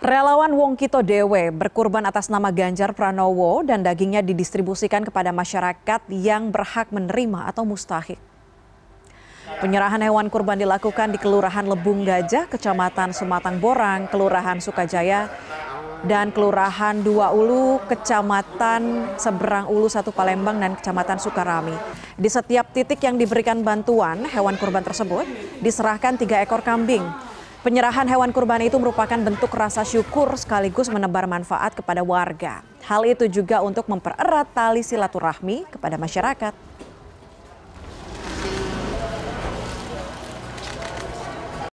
Relawan Wong Kito Dewe berkurban atas nama Ganjar Pranowo dan dagingnya didistribusikan kepada masyarakat yang berhak menerima atau mustahik. Penyerahan hewan kurban dilakukan di Kelurahan Lebung Gajah, Kecamatan Sumatang Borang, Kelurahan Sukajaya, dan Kelurahan Dua Ulu, Kecamatan Seberang Ulu Satu Palembang dan Kecamatan Sukarami. Di setiap titik yang diberikan bantuan hewan kurban tersebut diserahkan tiga ekor kambing Penyerahan hewan kurban itu merupakan bentuk rasa syukur sekaligus menebar manfaat kepada warga. Hal itu juga untuk mempererat tali silaturahmi kepada masyarakat.